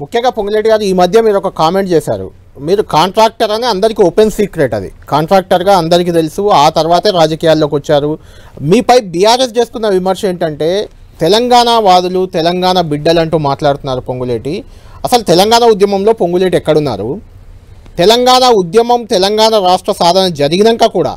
ముఖ్యంగా పొంగిరెడ్డి గారు ఈ మధ్య మీరు ఒక కామెంట్ చేశారు మీరు కాంట్రాక్టర్ అని అందరికీ ఓపెన్ సీక్రెట్ అది కాంట్రాక్టర్గా అందరికీ తెలుసు ఆ తర్వాతే రాజకీయాల్లోకి వచ్చారు మీపై బీఆర్ఎస్ చేసుకున్న విమర్శ ఏంటంటే తెలంగాణ వాదులు తెలంగాణ బిడ్డలు అంటూ మాట్లాడుతున్నారు పొంగులేటి అసలు తెలంగాణ ఉద్యమంలో పొంగులేటి ఎక్కడున్నారు తెలంగాణ ఉద్యమం తెలంగాణ రాష్ట్ర సాధన జరిగినాక కూడా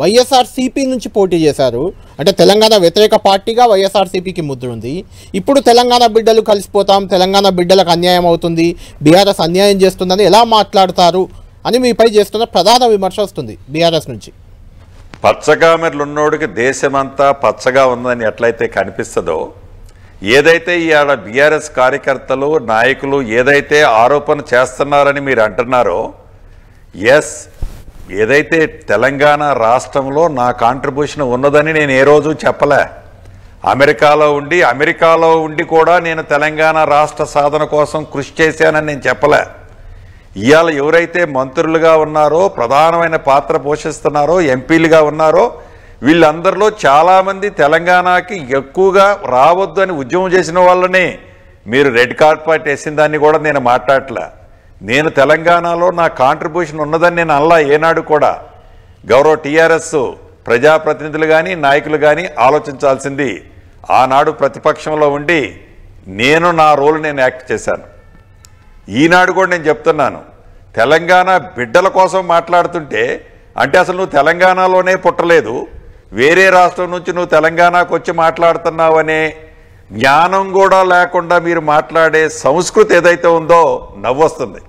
వైఎస్ఆర్సీపీ నుంచి పోటీ చేశారు అంటే తెలంగాణ వ్యతిరేక పార్టీగా వైఎస్ఆర్సీపీకి ఉంది ఇప్పుడు తెలంగాణ బిడ్డలు కలిసిపోతాం తెలంగాణ బిడ్డలకు అన్యాయం అవుతుంది బీఆర్ఎస్ అన్యాయం చేస్తుందని ఎలా మాట్లాడతారు అని మీపై చేస్తున్న ప్రధాన విమర్శ వస్తుంది బీఆర్ఎస్ నుంచి పచ్చగా ఉన్నోడికి దేశమంతా పచ్చగా ఉందని ఎట్లయితే కనిపిస్తుందో ఏదైతే ఆడ బీఆర్ఎస్ కార్యకర్తలు నాయకులు ఏదైతే ఆరోపణ చేస్తున్నారని మీరు అంటున్నారో ఎస్ ఏదైతే తెలంగాణ రాష్ట్రంలో నా కాంట్రిబ్యూషన్ ఉన్నదని నేను ఏ రోజు చెప్పలే అమెరికాలో ఉండి అమెరికాలో ఉండి కూడా నేను తెలంగాణ రాష్ట్ర సాధన కోసం కృషి చేశానని నేను చెప్పలే ఇవాళ ఎవరైతే మంత్రులుగా ఉన్నారో ప్రధానమైన పాత్ర పోషిస్తున్నారో ఎంపీలుగా ఉన్నారో వీళ్ళందరిలో చాలామంది తెలంగాణకి ఎక్కువగా రావద్దు అని ఉద్యమం చేసిన వాళ్ళని మీరు రెడ్ కార్డ్ పార్టీ వేసిన దాన్ని కూడా నేను మాట్లాడలే నేను తెలంగాణలో నా కాంట్రిబ్యూషన్ ఉన్నదని నేను అల్లా ఏనాడు కూడా గౌరవ టీఆర్ఎస్ ప్రజాప్రతినిధులు కానీ నాయకులు కానీ ఆలోచించాల్సింది ఆనాడు ప్రతిపక్షంలో ఉండి నేను నా రోల్ నేను యాక్ట్ చేశాను ఈనాడు కూడా నేను చెప్తున్నాను తెలంగాణ బిడ్డల కోసం మాట్లాడుతుంటే అంటే అసలు నువ్వు తెలంగాణలోనే పుట్టలేదు వేరే రాష్ట్రం నుంచి నువ్వు తెలంగాణకు వచ్చి మాట్లాడుతున్నావనే జ్ఞానం కూడా లేకుండా మీరు మాట్లాడే సంస్కృతి ఏదైతే ఉందో నవ్వొస్తుంది